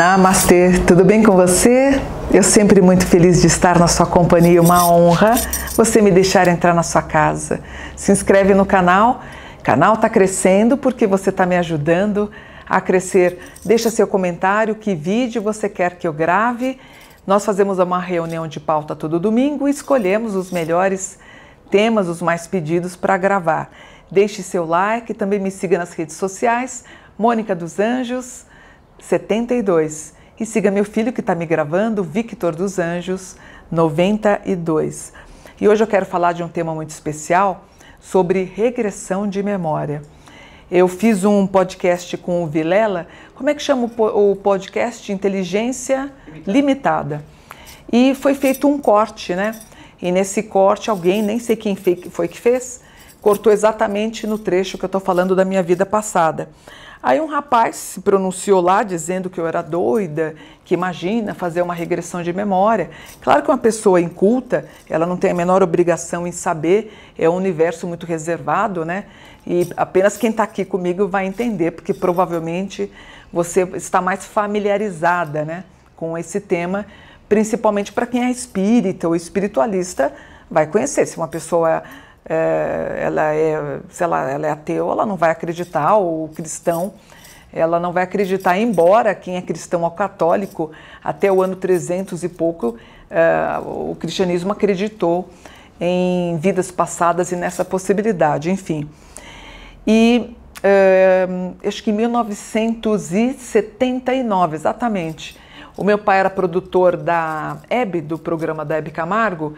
Namastê, tudo bem com você? Eu sempre muito feliz de estar na sua companhia, uma honra você me deixar entrar na sua casa. Se inscreve no canal, o canal está crescendo porque você está me ajudando a crescer. Deixa seu comentário, que vídeo você quer que eu grave. Nós fazemos uma reunião de pauta todo domingo e escolhemos os melhores temas, os mais pedidos para gravar. Deixe seu like, também me siga nas redes sociais, Mônica dos Anjos, 72. E siga meu filho que está me gravando, Victor dos Anjos, 92. E hoje eu quero falar de um tema muito especial sobre regressão de memória. Eu fiz um podcast com o Vilela, como é que chama o podcast? Inteligência Limitada. E foi feito um corte, né? E nesse corte, alguém, nem sei quem foi que fez, cortou exatamente no trecho que eu estou falando da minha vida passada. Aí um rapaz se pronunciou lá dizendo que eu era doida, que imagina fazer uma regressão de memória. Claro que uma pessoa inculta, ela não tem a menor obrigação em saber, é um universo muito reservado, né? E apenas quem está aqui comigo vai entender, porque provavelmente você está mais familiarizada, né, com esse tema, principalmente para quem é espírita ou espiritualista, vai conhecer. Se uma pessoa é é, ela é, sei lá, ela é ateu, ela não vai acreditar, ou cristão, ela não vai acreditar, embora quem é cristão ou católico, até o ano 300 e pouco, é, o cristianismo acreditou em vidas passadas e nessa possibilidade, enfim. E é, acho que em 1979, exatamente, o meu pai era produtor da EB, do programa da EB Camargo,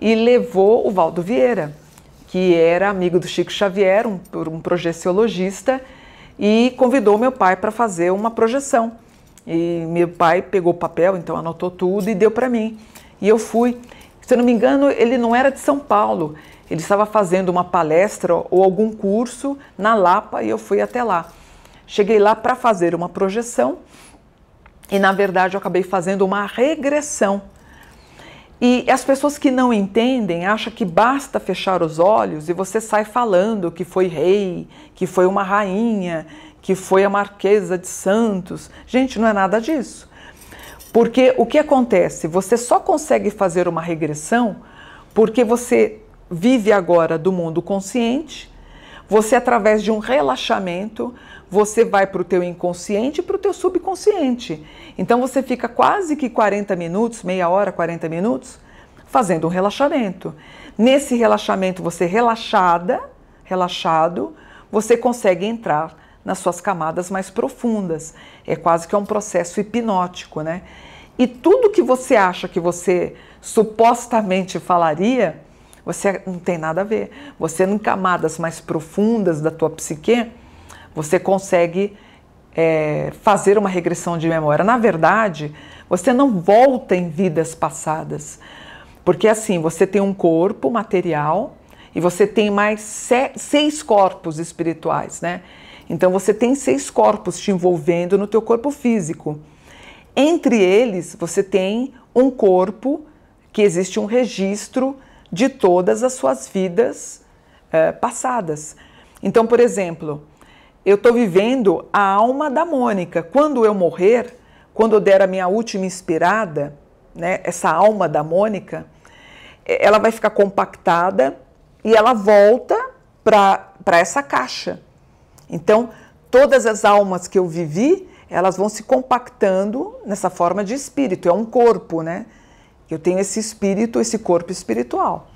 e levou o Valdo Vieira que era amigo do Chico Xavier, um, um projeciologista, e convidou meu pai para fazer uma projeção. E meu pai pegou o papel, então anotou tudo e deu para mim. E eu fui. Se eu não me engano, ele não era de São Paulo. Ele estava fazendo uma palestra ou algum curso na Lapa e eu fui até lá. Cheguei lá para fazer uma projeção e, na verdade, eu acabei fazendo uma regressão e as pessoas que não entendem acham que basta fechar os olhos e você sai falando que foi rei, que foi uma rainha, que foi a Marquesa de Santos. Gente, não é nada disso. Porque o que acontece? Você só consegue fazer uma regressão porque você vive agora do mundo consciente, você, através de um relaxamento, você vai para o teu inconsciente e para o teu subconsciente. Então você fica quase que 40 minutos, meia hora, 40 minutos, fazendo um relaxamento. Nesse relaxamento, você relaxada, relaxado, você consegue entrar nas suas camadas mais profundas. É quase que é um processo hipnótico, né? E tudo que você acha que você supostamente falaria, você não tem nada a ver. Você em camadas mais profundas da tua psique, você consegue é, fazer uma regressão de memória. Na verdade, você não volta em vidas passadas, porque assim, você tem um corpo material e você tem mais seis corpos espirituais, né? Então você tem seis corpos te envolvendo no teu corpo físico. Entre eles, você tem um corpo que existe um registro de todas as suas vidas é, passadas. Então, por exemplo, eu estou vivendo a alma da Mônica. Quando eu morrer, quando eu der a minha última inspirada, né, essa alma da Mônica, é, ela vai ficar compactada e ela volta para essa caixa. Então, todas as almas que eu vivi, elas vão se compactando nessa forma de espírito. É um corpo, né? Eu tenho esse espírito, esse corpo espiritual.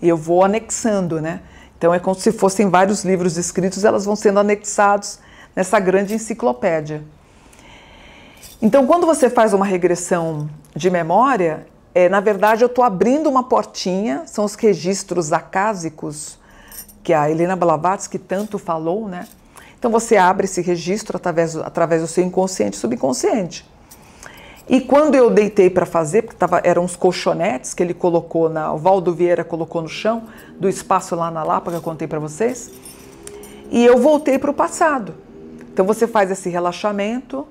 E eu vou anexando, né? Então é como se fossem vários livros escritos, elas vão sendo anexados nessa grande enciclopédia. Então, quando você faz uma regressão de memória, é, na verdade eu estou abrindo uma portinha, são os registros acásicos que a Helena Blavatsky tanto falou, né? Então você abre esse registro através, através do seu inconsciente e subconsciente. E quando eu deitei para fazer, porque tava, eram uns colchonetes que ele colocou na. O Valdo Vieira colocou no chão do espaço lá na Lapa que eu contei para vocês. E eu voltei para o passado. Então você faz esse relaxamento.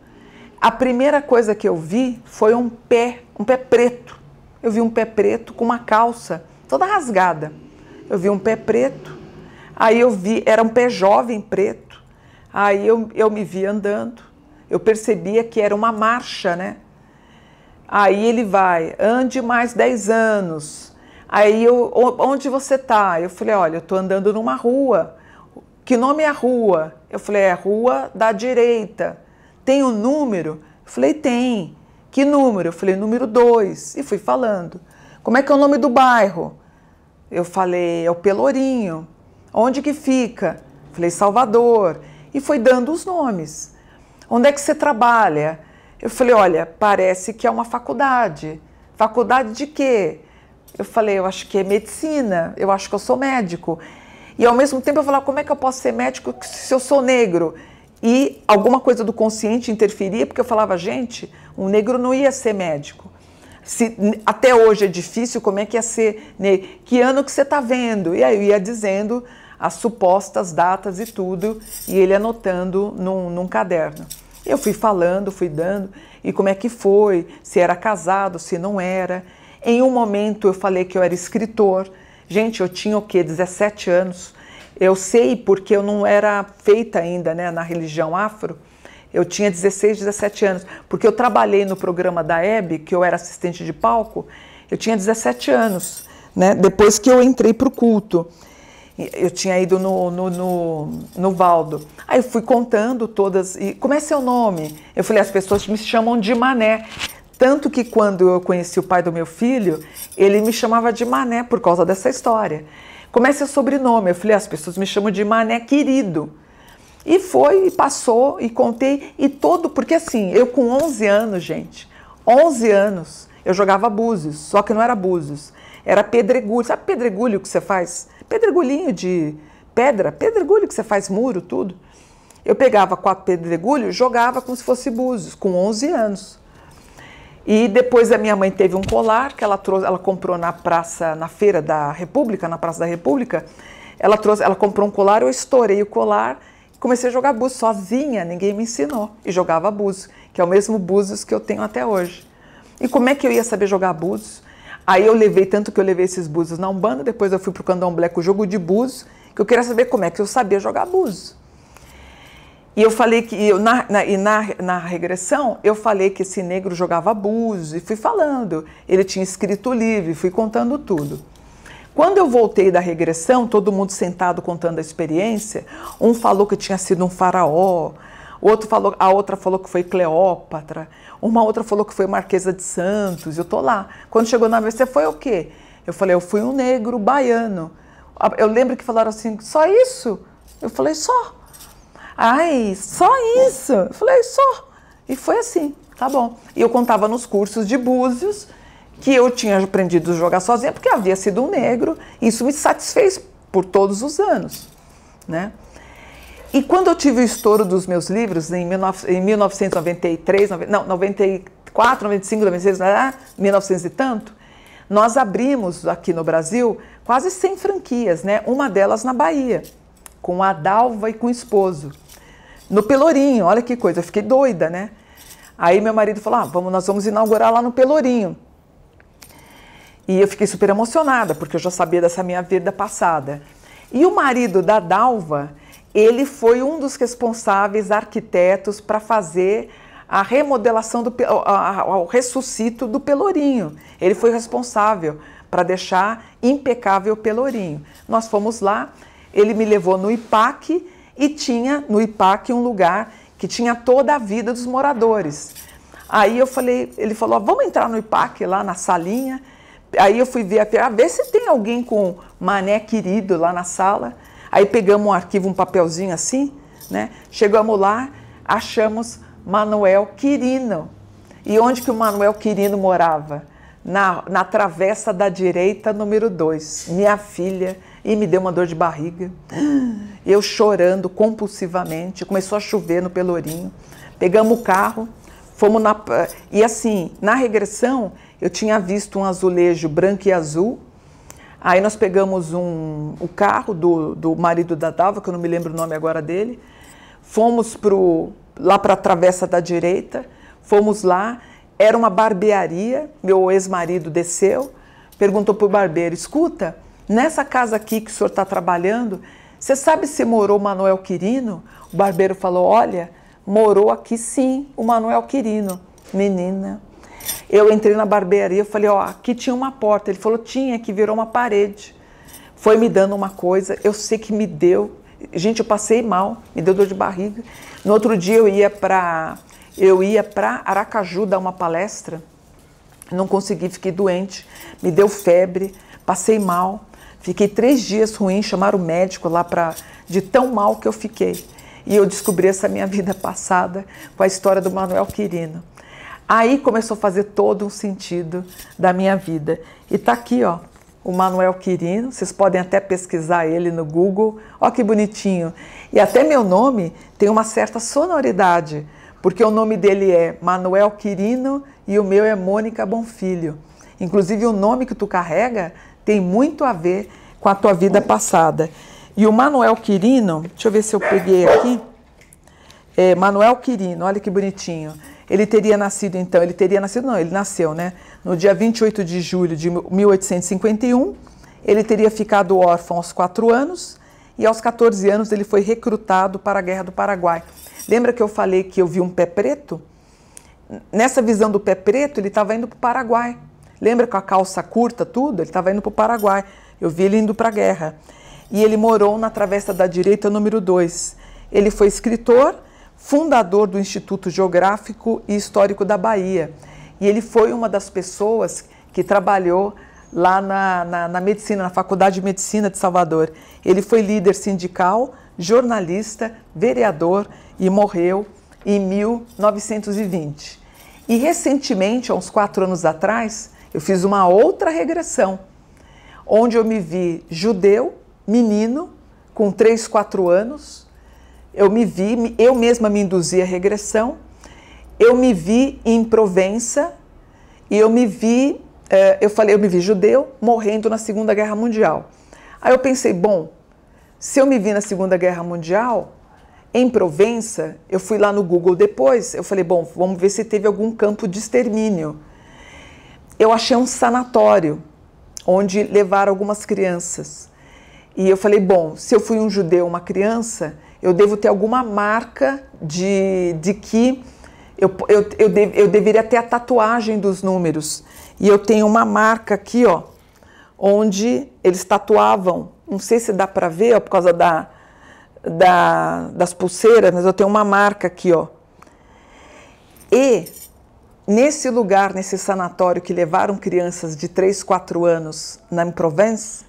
A primeira coisa que eu vi foi um pé, um pé preto. Eu vi um pé preto com uma calça toda rasgada. Eu vi um pé preto. Aí eu vi, era um pé jovem preto. Aí eu, eu me vi andando. Eu percebia que era uma marcha, né? Aí ele vai, ande mais 10 anos. Aí eu, onde você tá? Eu falei, olha, eu tô andando numa rua. Que nome é a rua? Eu falei, é a rua da direita. Tem o um número? Eu falei, tem. Que número? Eu falei, número 2. E fui falando. Como é que é o nome do bairro? Eu falei, é o Pelourinho. Onde que fica? Eu falei, Salvador. E foi dando os nomes. Onde é que você trabalha? Eu falei: olha, parece que é uma faculdade. Faculdade de quê? Eu falei: eu acho que é medicina, eu acho que eu sou médico. E ao mesmo tempo eu falava: como é que eu posso ser médico se eu sou negro? E alguma coisa do consciente interferia, porque eu falava: gente, um negro não ia ser médico. Se, até hoje é difícil, como é que ia ser? negro? Que ano que você está vendo? E aí eu ia dizendo as supostas datas e tudo, e ele anotando num, num caderno. Eu fui falando, fui dando, e como é que foi, se era casado, se não era. Em um momento eu falei que eu era escritor. Gente, eu tinha o quê? 17 anos. Eu sei porque eu não era feita ainda né, na religião afro. Eu tinha 16, 17 anos. Porque eu trabalhei no programa da Hebe, que eu era assistente de palco, eu tinha 17 anos, né, depois que eu entrei para o culto. Eu tinha ido no, no, no, no Valdo. Aí eu fui contando todas. E como é seu nome? Eu falei, as pessoas me chamam de Mané. Tanto que quando eu conheci o pai do meu filho, ele me chamava de Mané por causa dessa história. Como é seu sobrenome? Eu falei, as pessoas me chamam de Mané querido. E foi, e passou, e contei, e todo, porque assim, eu com 11 anos, gente, 11 anos, eu jogava búzios, só que não era búzios, era pedregulho. Sabe pedregulho que você faz? pedregulhinho de pedra, pedregulho que você faz muro, tudo. Eu pegava quatro pedregulhos, jogava como se fosse búzios, com 11 anos. E depois a minha mãe teve um colar que ela trouxe, ela comprou na praça, na feira da República, na Praça da República. Ela trouxe, ela comprou um colar, eu estourei o colar, e comecei a jogar búzios sozinha, ninguém me ensinou. E jogava búzios, que é o mesmo búzios que eu tenho até hoje. E como é que eu ia saber jogar búzios? Aí eu levei, tanto que eu levei esses búzios na Umbanda, depois eu fui pro Candomblé com o jogo de búzios, que eu queria saber como é que eu sabia jogar búzios. E eu falei que, eu, na, na, e na, na regressão, eu falei que esse negro jogava búzios, e fui falando. Ele tinha escrito o livro, fui contando tudo. Quando eu voltei da regressão, todo mundo sentado contando a experiência, um falou que tinha sido um faraó, Outro falou, a outra falou que foi Cleópatra, uma outra falou que foi Marquesa de Santos. Eu tô lá. Quando chegou na vez, você foi o quê? Eu falei, eu fui um negro baiano. Eu lembro que falaram assim, só isso? Eu falei, só. Ai, só isso? Eu falei, só. E foi assim, tá bom. E eu contava nos cursos de Búzios que eu tinha aprendido a jogar sozinha porque havia sido um negro. Isso me satisfez por todos os anos, né? E quando eu tive o estouro dos meus livros, em, 19, em 1993, não, 94, 95, 96, 1900 e tanto, nós abrimos aqui no Brasil quase 100 franquias, né? uma delas na Bahia, com a Dalva e com o esposo. No Pelourinho, olha que coisa, eu fiquei doida, né? Aí meu marido falou: ah, vamos, nós vamos inaugurar lá no Pelourinho. E eu fiquei super emocionada, porque eu já sabia dessa minha vida passada. E o marido da Dalva ele foi um dos responsáveis arquitetos para fazer a remodelação do o ressuscito do Pelourinho. Ele foi responsável para deixar impecável o Pelourinho. Nós fomos lá, ele me levou no IPAC e tinha no IPAC um lugar que tinha toda a vida dos moradores. Aí eu falei, ele falou, ah, vamos entrar no IPAC lá na salinha. Aí eu fui ver, a ah, ver se tem alguém com mané querido lá na sala. Aí pegamos um arquivo, um papelzinho assim, né? Chegamos lá, achamos Manuel Quirino. E onde que o Manuel Quirino morava? Na, na travessa da direita, número 2. Minha filha, e me deu uma dor de barriga. Eu chorando compulsivamente, começou a chover no Pelourinho. Pegamos o carro, fomos na. Eh, e assim, na regressão, eu tinha visto um azulejo branco e azul Aí nós pegamos um, o carro do, do marido da Dalva, que eu não me lembro o nome agora dele, fomos pro, lá para a Travessa da Direita, fomos lá, era uma barbearia, meu ex-marido desceu, perguntou para o barbeiro, escuta, nessa casa aqui que o senhor está trabalhando, você sabe se morou Manuel Quirino? O barbeiro falou, olha, morou aqui sim o Manuel Quirino. Menina, eu entrei na barbearia, eu falei, ó, aqui tinha uma porta. Ele falou, tinha, que virou uma parede. Foi me dando uma coisa, eu sei que me deu. Gente, eu passei mal, me deu dor de barriga. No outro dia eu ia para eu ia para Aracaju dar uma palestra. Não consegui, fiquei doente, me deu febre, passei mal. Fiquei três dias ruim, chamaram o médico lá para de tão mal que eu fiquei. E eu descobri essa minha vida passada com a história do Manuel Quirino. Aí começou a fazer todo um sentido da minha vida. E tá aqui, ó, o Manuel Quirino, vocês podem até pesquisar ele no Google. Ó que bonitinho. E até meu nome tem uma certa sonoridade, porque o nome dele é Manuel Quirino e o meu é Mônica Bonfilho. Inclusive o nome que tu carrega tem muito a ver com a tua vida passada. E o Manuel Quirino, deixa eu ver se eu peguei aqui. É, Manuel Quirino, olha que bonitinho. Ele teria nascido, então, ele teria nascido, não, ele nasceu, né? No dia 28 de julho de 1851, ele teria ficado órfão aos 4 anos e aos 14 anos ele foi recrutado para a Guerra do Paraguai. Lembra que eu falei que eu vi um pé preto? Nessa visão do pé preto, ele estava indo para o Paraguai. Lembra com a calça curta, tudo? Ele estava indo para o Paraguai. Eu vi ele indo para a guerra. E ele morou na Travessa da Direita, número 2. Ele foi escritor fundador do Instituto Geográfico e Histórico da Bahia. E ele foi uma das pessoas que trabalhou lá na, na, na, medicina, na Faculdade de Medicina de Salvador. Ele foi líder sindical, jornalista, vereador e morreu em 1920. E recentemente, há uns quatro anos atrás, eu fiz uma outra regressão, onde eu me vi judeu, menino, com 3, 4 anos, eu me vi, eu mesma me induzi à regressão, eu me vi em Provença e eu me vi, é, eu falei, eu me vi judeu morrendo na Segunda Guerra Mundial. Aí eu pensei, bom, se eu me vi na Segunda Guerra Mundial, em Provença, eu fui lá no Google depois, eu falei, bom, vamos ver se teve algum campo de extermínio. Eu achei um sanatório onde levaram algumas crianças. E eu falei, bom, se eu fui um judeu, uma criança, eu devo ter alguma marca de, de que eu, eu, eu, dev, eu deveria ter a tatuagem dos números. E eu tenho uma marca aqui, ó, onde eles tatuavam, não sei se dá para ver, ó, por causa da, da, das pulseiras, mas eu tenho uma marca aqui, ó. E nesse lugar, nesse sanatório que levaram crianças de 3, 4 anos na Provence,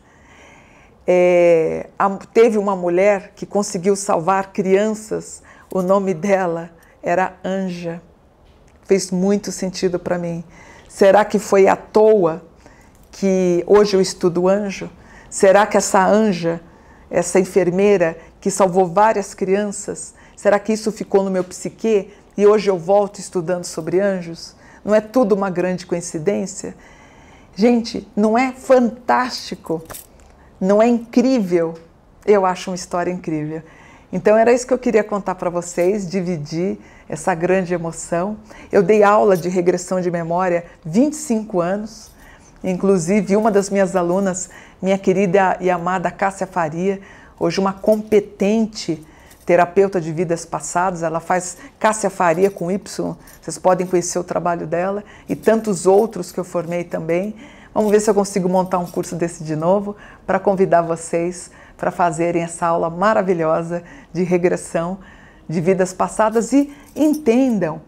é, teve uma mulher que conseguiu salvar crianças, o nome dela era Anja. Fez muito sentido para mim. Será que foi à toa que hoje eu estudo anjo? Será que essa anja, essa enfermeira que salvou várias crianças, será que isso ficou no meu psiquê e hoje eu volto estudando sobre anjos? Não é tudo uma grande coincidência? Gente, não é fantástico não é incrível? Eu acho uma história incrível. Então era isso que eu queria contar para vocês, dividir essa grande emoção. Eu dei aula de regressão de memória 25 anos. Inclusive, uma das minhas alunas, minha querida e amada Cássia Faria, hoje uma competente terapeuta de vidas passadas, ela faz Cássia Faria com Y, vocês podem conhecer o trabalho dela e tantos outros que eu formei também. Vamos ver se eu consigo montar um curso desse de novo para convidar vocês para fazerem essa aula maravilhosa de regressão de vidas passadas e entendam,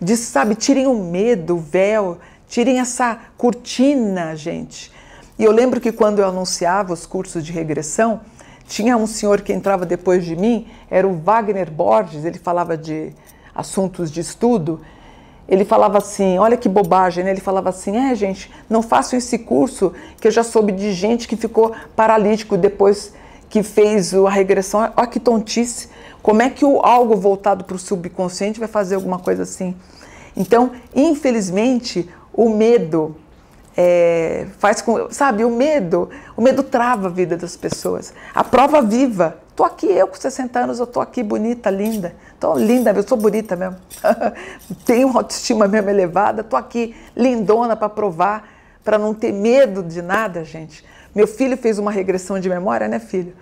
de, sabe, tirem o medo, o véu, tirem essa cortina, gente. E eu lembro que quando eu anunciava os cursos de regressão, tinha um senhor que entrava depois de mim, era o Wagner Borges, ele falava de assuntos de estudo, ele falava assim, olha que bobagem, né? ele falava assim, é gente, não faço esse curso que eu já soube de gente que ficou paralítico depois que fez a regressão, olha que tontice, como é que o, algo voltado para o subconsciente vai fazer alguma coisa assim? Então, infelizmente, o medo é, faz com. Sabe, o medo, o medo trava a vida das pessoas. A prova viva. Tô aqui, eu com 60 anos, eu tô aqui bonita, linda. Tô linda, eu sou bonita mesmo. Tenho uma autoestima mesmo elevada, tô aqui lindona para provar, para não ter medo de nada, gente. Meu filho fez uma regressão de memória, né, filho?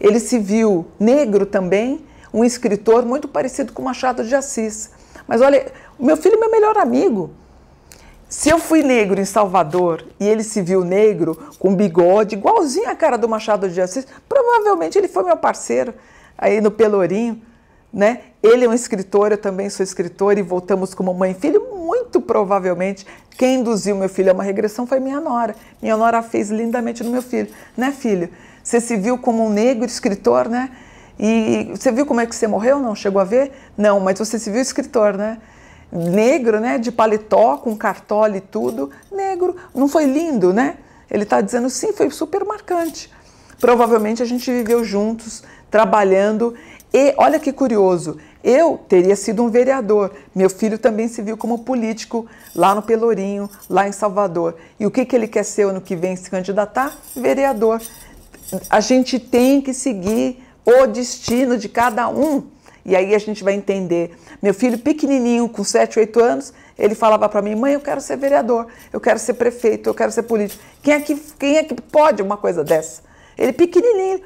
Ele se viu negro também, um escritor muito parecido com Machado de Assis. Mas olha, meu filho é meu melhor amigo. Se eu fui negro em Salvador e ele se viu negro, com bigode, igualzinho a cara do Machado de Assis, provavelmente ele foi meu parceiro aí no Pelourinho. Né? Ele é um escritor, eu também sou escritor e voltamos como mãe e filho. Muito provavelmente quem induziu meu filho a uma regressão foi minha nora. Minha nora fez lindamente no meu filho, né, filho? Você se viu como um negro escritor, né? E você viu como é que você morreu? Não chegou a ver? Não, mas você se viu escritor, né? negro, né, de paletó, com cartola e tudo, negro, não foi lindo, né? Ele está dizendo sim, foi super marcante. Provavelmente a gente viveu juntos, trabalhando, e olha que curioso, eu teria sido um vereador. Meu filho também se viu como político lá no Pelourinho, lá em Salvador. E o que, que ele quer ser ano que vem se candidatar? Vereador. A gente tem que seguir o destino de cada um. E aí a gente vai entender. Meu filho pequenininho, com 7, 8 anos, ele falava para mim: "Mãe, eu quero ser vereador, eu quero ser prefeito, eu quero ser político". Quem é que quem é que pode uma coisa dessa? Ele pequenininho.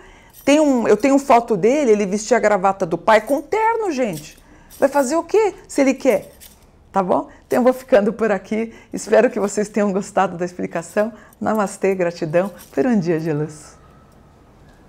Tem um, eu tenho foto dele, ele vestia a gravata do pai com terno, gente. Vai fazer o quê se ele quer? Tá bom? Então eu vou ficando por aqui. Espero que vocês tenham gostado da explicação. Namastê, gratidão por um dia de luz.